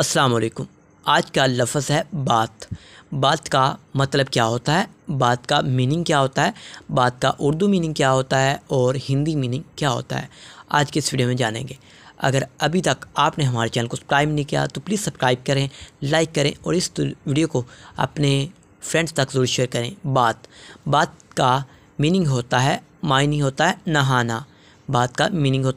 अस्सलाम वालेकुम आज का लफ्ज़ है बात बात का मतलब क्या होता है बात का मीनिंग क्या होता है बात का उर्दू मीनिंग क्या होता है और हिंदी मीनिंग क्या होता है आज के इस वीडियो में जानेंगे अगर अभी तक आपने हमारे चैनल को सब्सक्राइब नहीं किया तो प्लीज़ सब्सक्राइब करें लाइक करें और इस वीडियो को अपने फ्रेंड्स तक ज़रूर शेयर करें बात बात का मीनिंग होता है मायनी होता है नहाना बात का मीनिंग होता